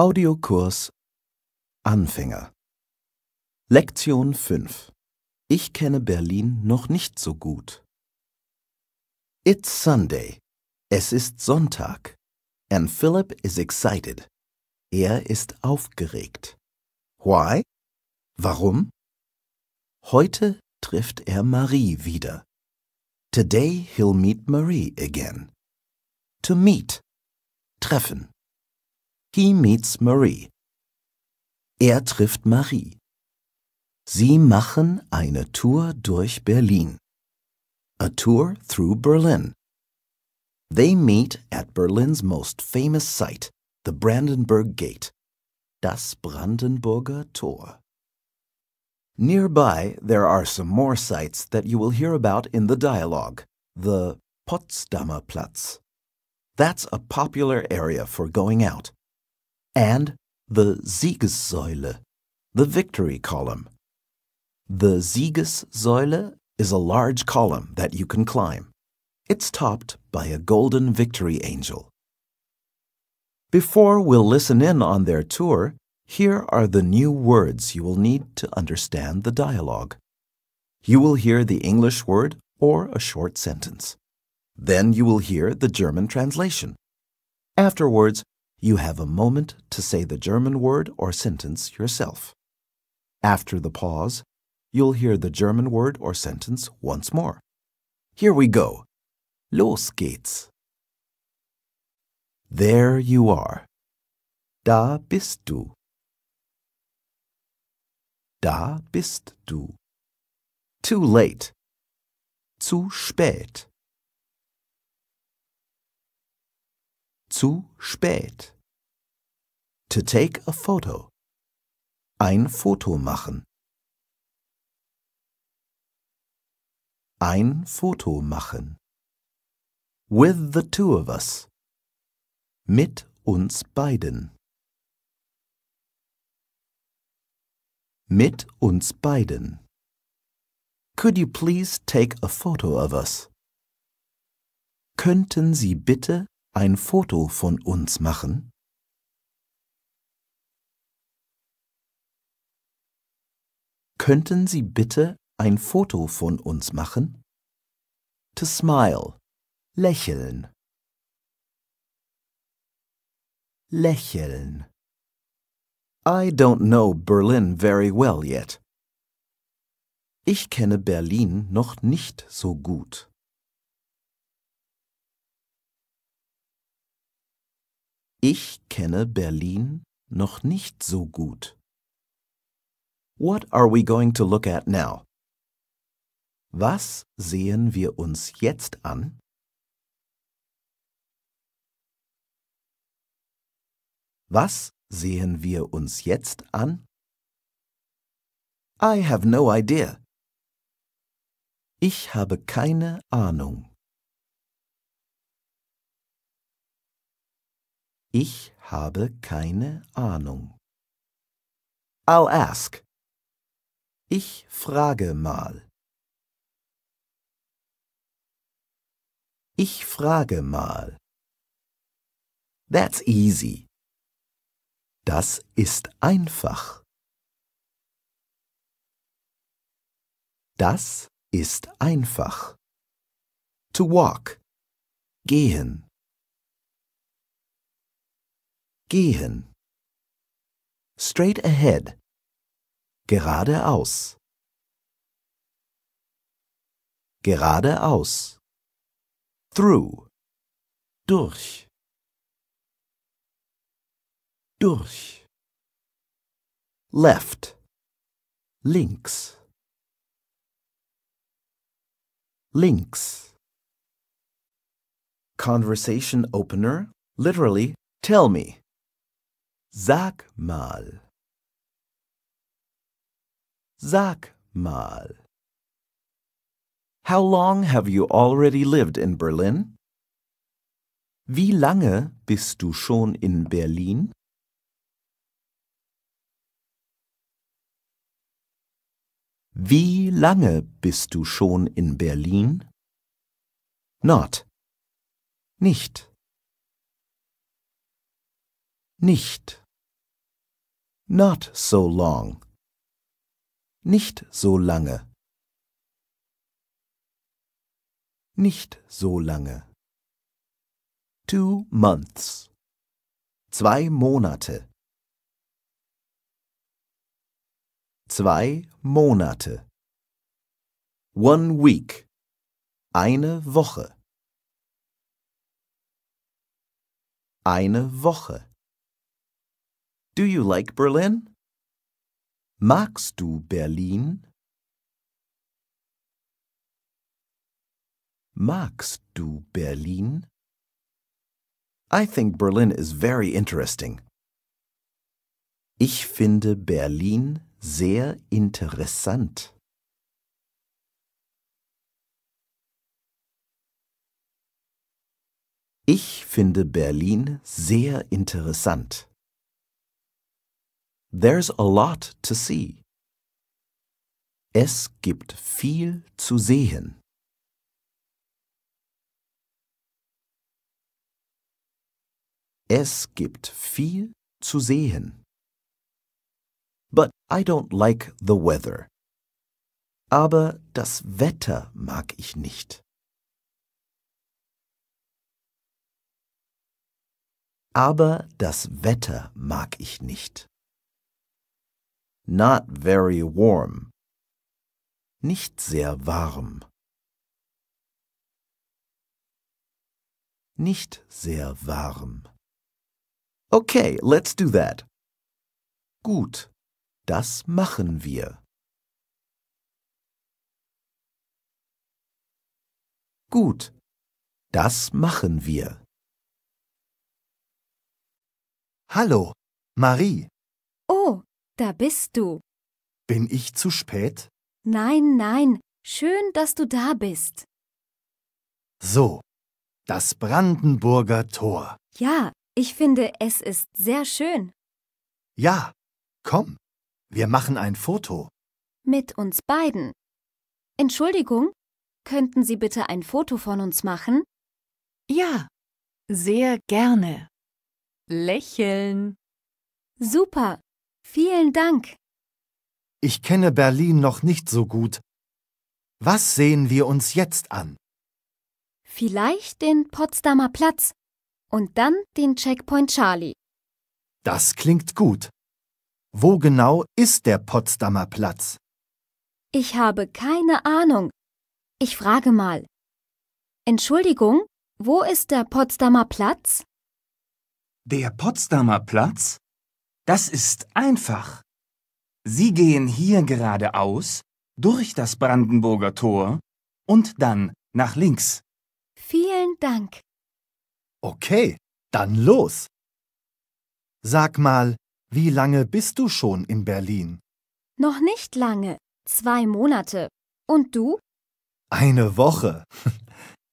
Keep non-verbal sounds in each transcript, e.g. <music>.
Audiokurs Anfänger Lektion 5 Ich kenne Berlin noch nicht so gut. It's Sunday. Es ist Sonntag. And Philip is excited. Er ist aufgeregt. Why? Warum? Heute trifft er Marie wieder. Today he'll meet Marie again. To meet. Treffen. He meets Marie. Er trifft Marie. Sie machen eine Tour durch Berlin. A tour through Berlin. They meet at Berlin's most famous site, the Brandenburg Gate, das Brandenburger Tor. Nearby, there are some more sites that you will hear about in the dialogue, the Potsdamer Platz. That's a popular area for going out and the Siegessäule, the victory column. The Siegessäule is a large column that you can climb. It's topped by a golden victory angel. Before we'll listen in on their tour, here are the new words you will need to understand the dialogue. You will hear the English word or a short sentence. Then you will hear the German translation. Afterwards, you have a moment to say the German word or sentence yourself. After the pause, you'll hear the German word or sentence once more. Here we go. Los geht's. There you are. Da bist du. Da bist du. Too late. Zu spät. Zu spät. To take a photo. Ein Foto machen. Ein Foto machen. With the two of us. Mit uns beiden. Mit uns beiden. Could you please take a photo of us? Könnten Sie bitte ein Foto von uns machen? Könnten Sie bitte ein Foto von uns machen? To smile. Lächeln. Lächeln. I don't know Berlin very well yet. Ich kenne Berlin noch nicht so gut. Ich kenne Berlin noch nicht so gut. What are we going to look at now? Was sehen wir uns jetzt an? Was sehen wir uns jetzt an? I have no idea. Ich habe keine Ahnung. Ich habe keine Ahnung. I'll ask. Ich frage mal. Ich frage mal. That's easy. Das ist einfach. Das ist einfach. To walk. Gehen. Gehen. Straight ahead. Geradeaus. Geradeaus. Through. Durch. Durch. Left. Links. Links. Conversation opener, literally, tell me. Sag mal. Sag mal. How long have you already lived in Berlin? Wie lange bist du schon in Berlin? Wie lange bist du schon in Berlin? Not. Nicht. Nicht. Not so long. Nicht so lange. Nicht so lange. Two months. Zwei Monate. Zwei Monate. One week. Eine Woche. Eine Woche. Do you like Berlin? Magst du Berlin? Magst du Berlin? I think Berlin is very interesting. Ich finde Berlin sehr interessant. Ich finde Berlin sehr interessant. There's a lot to see. Es gibt viel zu sehen. Es gibt viel zu sehen. But I don't like the weather. Aber das Wetter mag ich nicht. Aber das Wetter mag ich nicht. Not very warm. Nicht sehr warm. Nicht sehr warm. Okay, let's do that. Gut, das machen wir. Gut, das machen wir. Hallo, Marie. Da bist du. Bin ich zu spät? Nein, nein. Schön, dass du da bist. So, das Brandenburger Tor. Ja, ich finde, es ist sehr schön. Ja, komm, wir machen ein Foto. Mit uns beiden. Entschuldigung, könnten Sie bitte ein Foto von uns machen? Ja, sehr gerne. Lächeln. Super, Vielen Dank. Ich kenne Berlin noch nicht so gut. Was sehen wir uns jetzt an? Vielleicht den Potsdamer Platz und dann den Checkpoint Charlie. Das klingt gut. Wo genau ist der Potsdamer Platz? Ich habe keine Ahnung. Ich frage mal. Entschuldigung, wo ist der Potsdamer Platz? Der Potsdamer Platz das ist einfach. Sie gehen hier geradeaus, durch das Brandenburger Tor und dann nach links. Vielen Dank. Okay, dann los. Sag mal, wie lange bist du schon in Berlin? Noch nicht lange, zwei Monate. Und du? Eine Woche. <laughs>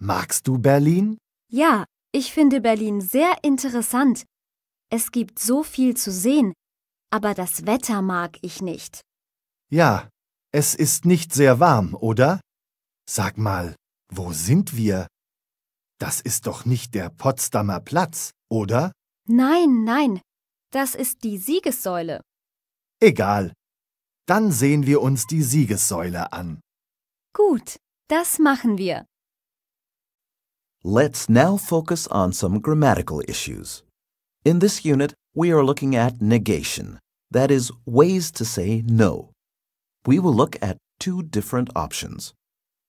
Magst du Berlin? Ja, ich finde Berlin sehr interessant es gibt so viel zu sehen, aber das Wetter mag ich nicht. Ja, es ist nicht sehr warm, oder? Sag mal, wo sind wir? Das ist doch nicht der Potsdamer Platz, oder? Nein, nein, das ist die Siegessäule. Egal. Dann sehen wir uns die Siegessäule an. Gut, das machen wir. Let's now focus on some grammatical issues. In this unit, we are looking at negation, that is, ways to say no. We will look at two different options.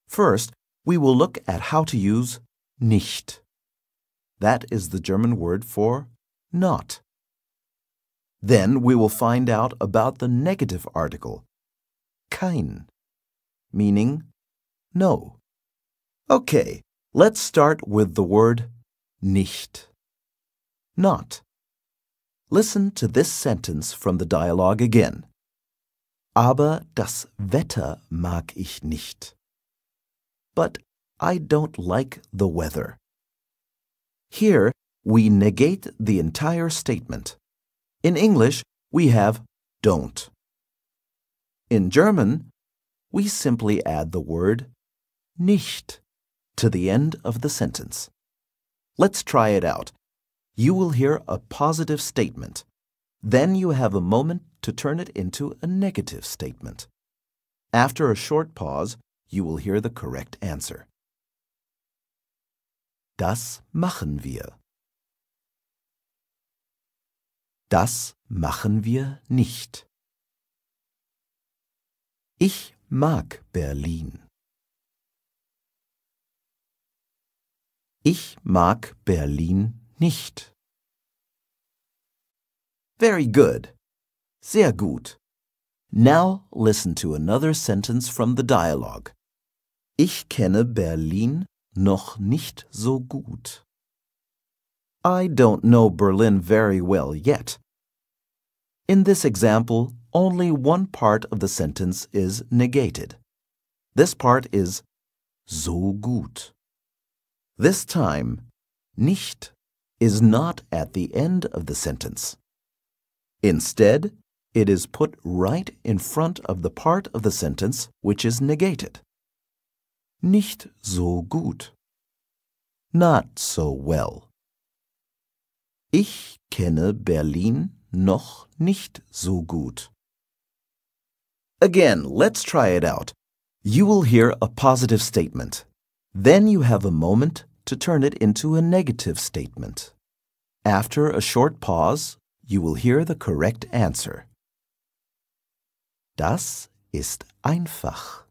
First, we will look at how to use nicht. That is the German word for not. Then we will find out about the negative article, kein, meaning no. Okay, let's start with the word nicht. Not. Listen to this sentence from the dialogue again. Aber das Wetter mag ich nicht. But I don't like the weather. Here, we negate the entire statement. In English, we have don't. In German, we simply add the word nicht to the end of the sentence. Let's try it out you will hear a positive statement. Then you have a moment to turn it into a negative statement. After a short pause, you will hear the correct answer. Das machen wir. Das machen wir nicht. Ich mag Berlin. Ich mag Berlin Nicht. Very good. Sehr gut. Now listen to another sentence from the dialogue. Ich kenne Berlin noch nicht so gut. I don't know Berlin very well yet. In this example, only one part of the sentence is negated. This part is so gut. This time, nicht is not at the end of the sentence. Instead, it is put right in front of the part of the sentence which is negated. Nicht so gut. Not so well. Ich kenne Berlin noch nicht so gut. Again, let's try it out. You will hear a positive statement. Then you have a moment to turn it into a negative statement. After a short pause, you will hear the correct answer. Das ist einfach.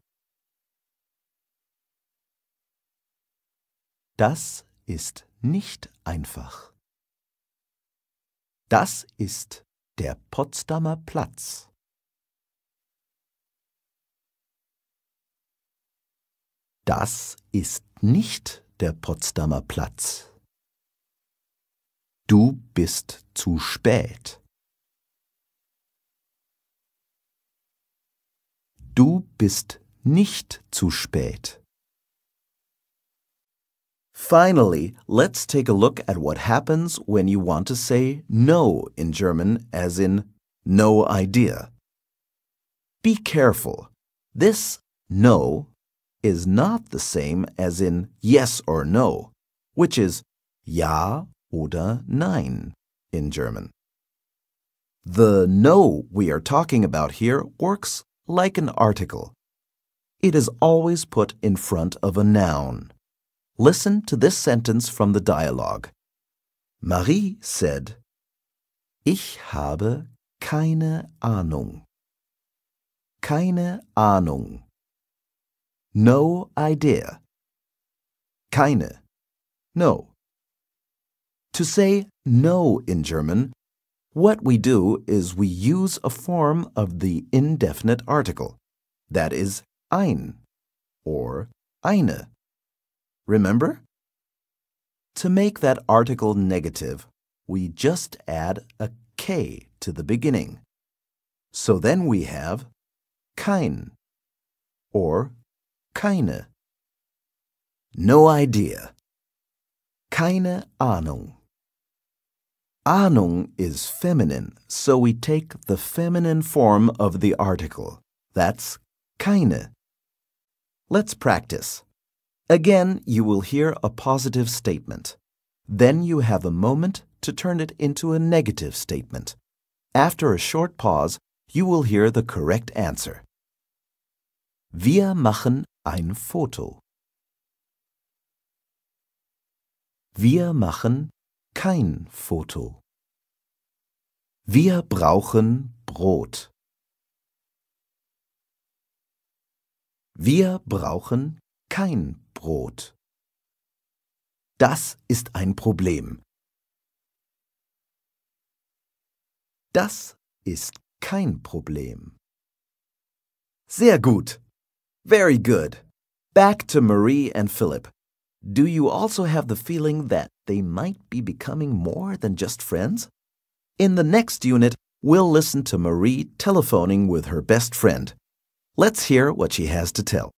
Das ist nicht einfach. Das ist der Potsdamer Platz. Das ist nicht der Potsdamer Platz. Du bist zu spät. Du bist nicht zu spät. Finally, let's take a look at what happens when you want to say no in German, as in no idea. Be careful. This no is not the same as in yes or no, which is ja oder nein in German. The no we are talking about here works like an article. It is always put in front of a noun. Listen to this sentence from the dialogue. Marie said, Ich habe keine Ahnung. Keine Ahnung no idea. Keine. No. To say no in German, what we do is we use a form of the indefinite article, that is, ein or eine. Remember? To make that article negative, we just add a k to the beginning. So then we have kein or Keine. No idea. Keine Ahnung. Ahnung is feminine, so we take the feminine form of the article. That's keine. Let's practice. Again, you will hear a positive statement. Then you have a moment to turn it into a negative statement. After a short pause, you will hear the correct answer. Wir machen ein Foto. Wir machen kein Foto. Wir brauchen Brot. Wir brauchen kein Brot. Das ist ein Problem. Das ist kein Problem. Sehr gut. Very good. Back to Marie and Philip. Do you also have the feeling that they might be becoming more than just friends? In the next unit, we'll listen to Marie telephoning with her best friend. Let's hear what she has to tell.